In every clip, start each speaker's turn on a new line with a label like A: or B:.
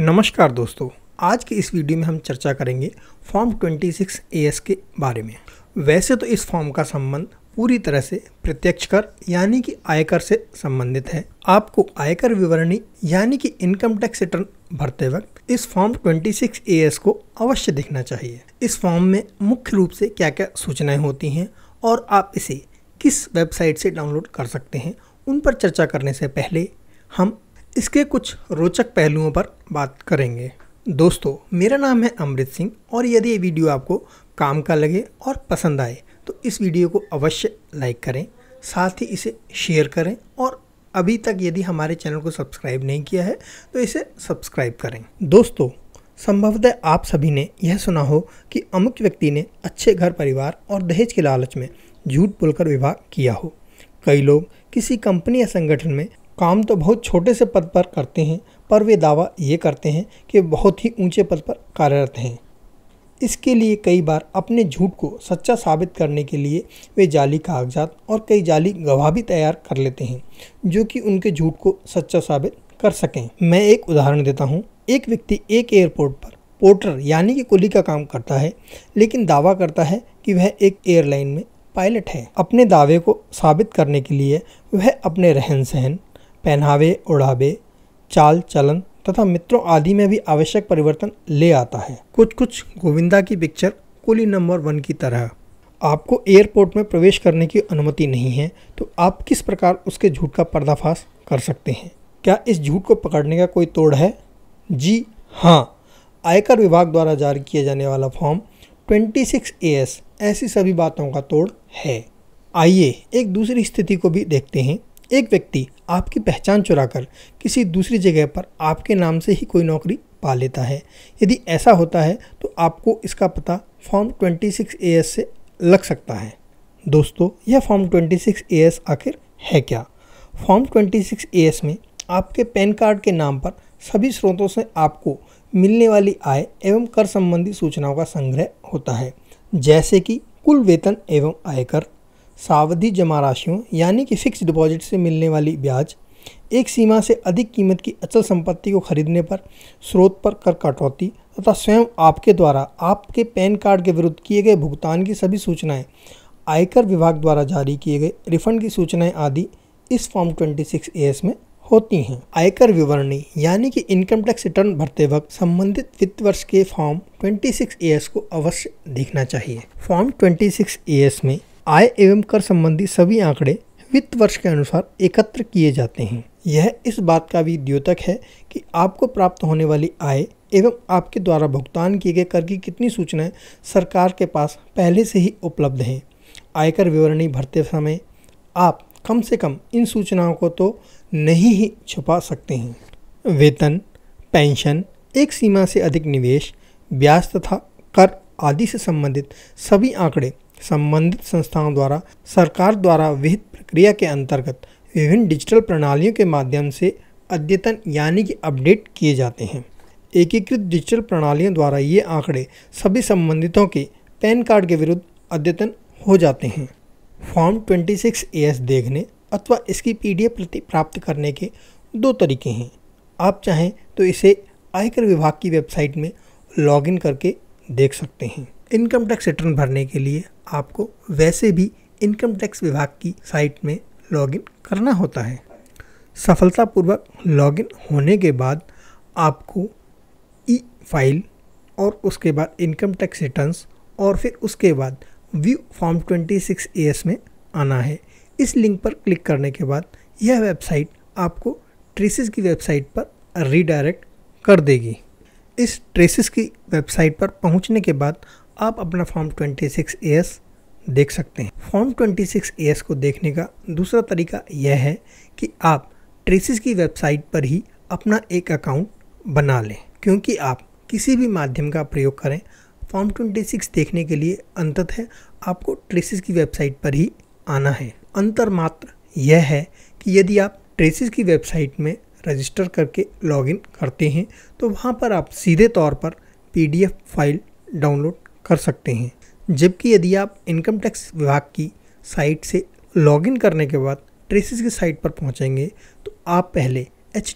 A: नमस्कार दोस्तों आज के इस वीडियो में हम चर्चा करेंगे फॉर्म 26 एएस के बारे में वैसे तो इस फॉर्म का संबंध पूरी तरह से प्रत्यक्ष कर यानी कि आयकर से संबंधित है आपको आयकर विवरणी यानी कि इनकम टैक्स रिटर्न भरते वक्त इस फॉर्म 26 एएस को अवश्य देखना चाहिए इस फॉर्म में मुख्य रूप से क्या क्या सूचनाएं होती हैं और आप इसे किस वेबसाइट से डाउनलोड कर सकते हैं उन पर चर्चा करने से पहले हम इसके कुछ रोचक पहलुओं पर बात करेंगे दोस्तों मेरा नाम है अमृत सिंह और यदि ये वीडियो आपको काम का लगे और पसंद आए तो इस वीडियो को अवश्य लाइक करें साथ ही इसे शेयर करें और अभी तक यदि हमारे चैनल को सब्सक्राइब नहीं किया है तो इसे सब्सक्राइब करें दोस्तों संभवतः आप सभी ने यह सुना हो कि अमुक व्यक्ति ने अच्छे घर परिवार और दहेज के लालच में झूठ बोलकर विवाह किया हो कई लोग किसी कंपनी या संगठन में काम तो बहुत छोटे से पद पर करते हैं पर वे दावा ये करते हैं कि बहुत ही ऊंचे पद पर कार्यरत हैं इसके लिए कई बार अपने झूठ को सच्चा साबित करने के लिए वे जाली कागजात और कई जाली गवाह भी तैयार कर लेते हैं जो कि उनके झूठ को सच्चा साबित कर सकें मैं एक उदाहरण देता हूँ एक व्यक्ति एक एयरपोर्ट पर पोर्टर यानी कि कुली का काम करता है लेकिन दावा करता है कि वह एक एयरलाइन में पायलट है अपने दावे को साबित करने के लिए वह अपने रहन सहन पहनावे ओढ़ावे चाल चलन तथा मित्रों आदि में भी आवश्यक परिवर्तन ले आता है कुछ कुछ गोविंदा की पिक्चर कुली नंबर वन की तरह आपको एयरपोर्ट में प्रवेश करने की अनुमति नहीं है तो आप किस प्रकार उसके झूठ का पर्दाफाश कर सकते हैं क्या इस झूठ को पकड़ने का कोई तोड़ है जी हाँ आयकर विभाग द्वारा जारी किया जाने वाला फॉर्म 26 एस ऐसी सभी बातों का तोड़ है आइए एक दूसरी स्थिति को भी देखते हैं एक व्यक्ति आपकी पहचान चुरा कर किसी दूसरी जगह पर आपके नाम से ही कोई नौकरी पा लेता है यदि ऐसा होता है तो आपको इसका पता फॉर्म 26 एएस से लग सकता है दोस्तों यह फॉर्म 26 एएस आखिर है क्या फॉर्म 26 एएस में आपके पैन कार्ड के नाम पर सभी स्रोतों से आपको मिलने वाली आय एवं कर संबंधी सूचनाओं का संग्रह होता है जैसे कि कुल वेतन एवं आयकर सावधि जमा राशियों यानी कि फिक्स डिपॉजिट से मिलने वाली ब्याज एक सीमा से अधिक कीमत की अचल संपत्ति को खरीदने पर स्रोत पर कर कटौती तथा स्वयं आपके द्वारा आपके पैन कार्ड के विरुद्ध किए गए भुगतान की सभी सूचनाएं आयकर विभाग द्वारा जारी किए गए रिफंड की सूचनाएं आदि इस फॉर्म 26 एस में होती हैं आयकर विवरणी यानी कि इनकम टैक्स रिटर्न भरते वक्त संबंधित वित्त वर्ष के फॉर्म 26 एस को अवश्य देखना चाहिए फॉर्म 26 एस में आय एवं कर संबंधी सभी आंकड़े वित्त वर्ष के अनुसार एकत्र किए जाते हैं यह इस बात का भी द्योतक है कि आपको प्राप्त होने वाली आय एवं आपके द्वारा भुगतान किए गए कर की कितनी सूचनाएं सरकार के पास पहले से ही उपलब्ध हैं आयकर विवरणी भरते समय आप कम से कम इन सूचनाओं को तो नहीं ही छुपा सकते हैं वेतन पेंशन एक सीमा से अधिक निवेश ब्याज तथा कर आदि से संबंधित सभी आंकड़े संबंधित संस्थाओं द्वारा सरकार द्वारा विहित प्रक्रिया के अंतर्गत विभिन्न डिजिटल प्रणालियों के माध्यम से अद्यतन यानी कि अपडेट किए जाते हैं एकीकृत डिजिटल प्रणालियों द्वारा ये आंकड़े सभी संबंधितों के पैन कार्ड के विरुद्ध अद्यतन हो जाते हैं फॉर्म 26 एस देखने अथवा इसकी पीडीएफ प्रति प्राप्त करने के दो तरीके हैं आप चाहें तो इसे आयकर विभाग की वेबसाइट में लॉगिन करके देख सकते हैं इनकम टैक्स रिटर्न भरने के लिए आपको वैसे भी इनकम टैक्स विभाग की साइट में लॉगिन करना होता है सफलतापूर्वक लॉगिन होने के बाद आपको ई फाइल और उसके बाद इनकम टैक्स रिटर्न्स और फिर उसके बाद व्यू फॉर्म 26 एस में आना है इस लिंक पर क्लिक करने के बाद यह वेबसाइट आपको ट्रेसिस की वेबसाइट पर रीडायरेक्ट कर देगी इस ट्रेसिस की वेबसाइट पर पहुंचने के बाद आप अपना फॉर्म एस देख सकते हैं फॉर्म एस को देखने का दूसरा तरीका यह है कि आप ट्रेसिस की वेबसाइट पर ही अपना एक अकाउंट बना लें क्योंकि आप किसी भी माध्यम का प्रयोग करें फॉर्म 26 देखने के लिए अंतत है आपको ट्रेसिस की वेबसाइट पर ही आना है अंतर मात्र यह है कि यदि आप ट्रेसिस की वेबसाइट में रजिस्टर करके लॉगिन करते हैं तो वहाँ पर आप सीधे तौर पर पीडीएफ फाइल डाउनलोड कर सकते हैं जबकि यदि आप इनकम टैक्स विभाग की साइट से लॉगिन करने के बाद ट्रेसिस की साइट पर पहुंचेंगे तो आप पहले एच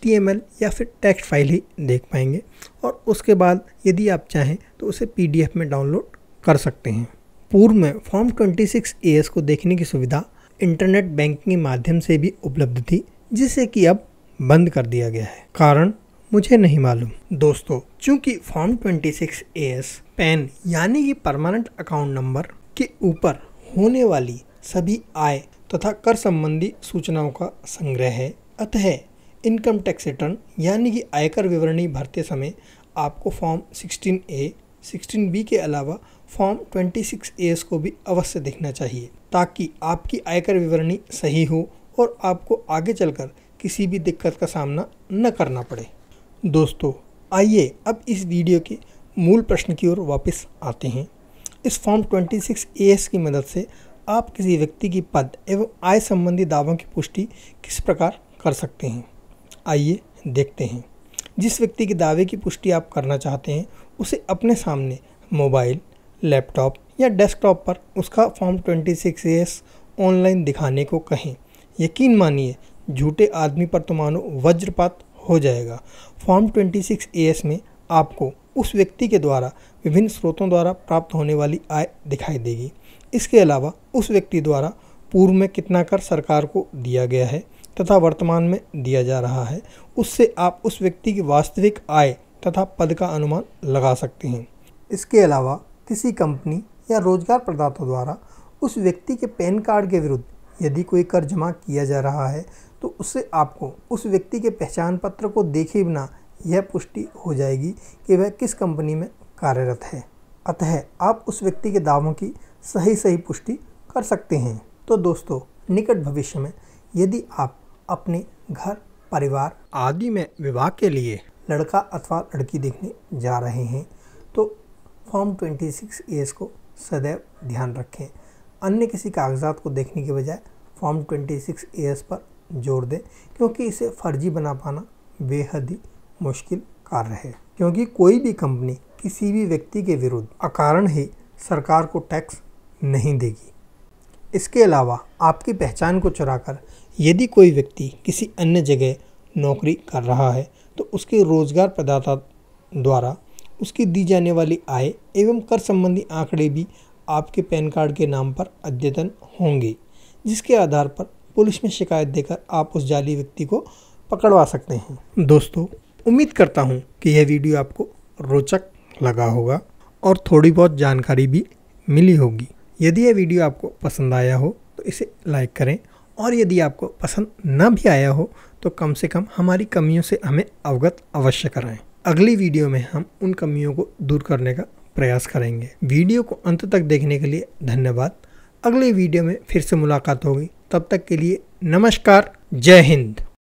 A: या फिर टेक्स्ट फाइल ही देख पाएंगे और उसके बाद यदि आप चाहें तो उसे पी में डाउनलोड कर सकते हैं पूर्व में फॉर्म 26 एस को देखने की सुविधा इंटरनेट बैंकिंग के माध्यम से भी उपलब्ध थी जिसे कि अब बंद कर दिया गया है कारण मुझे नहीं मालूम दोस्तों चूंकि फॉर्म 26 सिक्स एस पैन यानी कि परमानेंट अकाउंट नंबर के ऊपर होने वाली सभी आय तथा कर संबंधी सूचनाओं का संग्रह है अतः इनकम टैक्स रिटर्न यानी कि आयकर विवरणी भरते समय आपको फॉर्म 16 ए 16 बी के अलावा फॉर्म 26 एस को भी अवश्य देखना चाहिए ताकि आपकी आयकर विवरणी सही हो और आपको आगे चलकर किसी भी दिक्कत का सामना न करना पड़े दोस्तों आइए अब इस वीडियो के मूल प्रश्न की ओर वापस आते हैं इस फॉर्म 26 एस की मदद से आप किसी व्यक्ति की पद एवं आय संबंधी दावों की पुष्टि किस प्रकार कर सकते हैं आइए देखते हैं जिस व्यक्ति के दावे की पुष्टि आप करना चाहते हैं उसे अपने सामने मोबाइल लैपटॉप या डेस्कटॉप पर उसका फॉर्म 26 एस ऑनलाइन दिखाने को कहें यकीन मानिए झूठे आदमी पर तो मानो वज्रपात हो जाएगा फॉर्म 26 एएस में आपको उस व्यक्ति के द्वारा विभिन्न स्रोतों द्वारा प्राप्त होने वाली आय दिखाई देगी इसके अलावा उस व्यक्ति द्वारा पूर्व में कितना कर सरकार को दिया गया है तथा वर्तमान में दिया जा रहा है उससे आप उस व्यक्ति की वास्तविक आय तथा पद का अनुमान लगा सकते हैं इसके अलावा किसी कंपनी या रोजगार प्रदाता द्वारा उस व्यक्ति के पैन कार्ड के विरुद्ध यदि कोई कर जमा किया जा रहा है तो उससे आपको उस व्यक्ति के पहचान पत्र को देखे बिना यह पुष्टि हो जाएगी कि वह किस कंपनी में कार्यरत है अतः आप उस व्यक्ति के दावों की सही सही पुष्टि कर सकते हैं तो दोस्तों निकट भविष्य में यदि आप अपने घर परिवार आदि में विवाह के लिए लड़का अथवा लड़की देखने जा रहे हैं तो फॉर्म 26 सिक्स एस को सदैव ध्यान रखें अन्य किसी कागजात को देखने के बजाय फॉर्म 26 सिक्स एस पर जोड़ दें क्योंकि इसे फर्जी बना पाना बेहद ही मुश्किल कार्य है क्योंकि कोई भी कंपनी किसी भी व्यक्ति के विरुद्ध अकारण ही सरकार को टैक्स नहीं देगी इसके अलावा आपकी पहचान को चुराकर यदि कोई व्यक्ति किसी अन्य जगह नौकरी कर रहा है तो उसके रोजगार प्रदाता द्वारा उसकी दी जाने वाली आय एवं कर संबंधी आंकड़े भी आपके पैन कार्ड के नाम पर अद्यतन होंगे जिसके आधार पर पुलिस में शिकायत देकर आप उस जाली व्यक्ति को पकड़वा सकते हैं दोस्तों उम्मीद करता हूँ कि यह वीडियो आपको रोचक लगा होगा और थोड़ी बहुत जानकारी भी मिली होगी यदि यह वीडियो आपको पसंद आया हो तो इसे लाइक करें और यदि आपको पसंद न भी आया हो तो कम से कम हमारी कमियों से हमें अवगत अवश्य कराएं अगली वीडियो में हम उन कमियों को दूर करने का प्रयास करेंगे वीडियो को अंत तक देखने के लिए धन्यवाद अगले वीडियो में फिर से मुलाकात होगी तब तक के लिए नमस्कार जय हिंद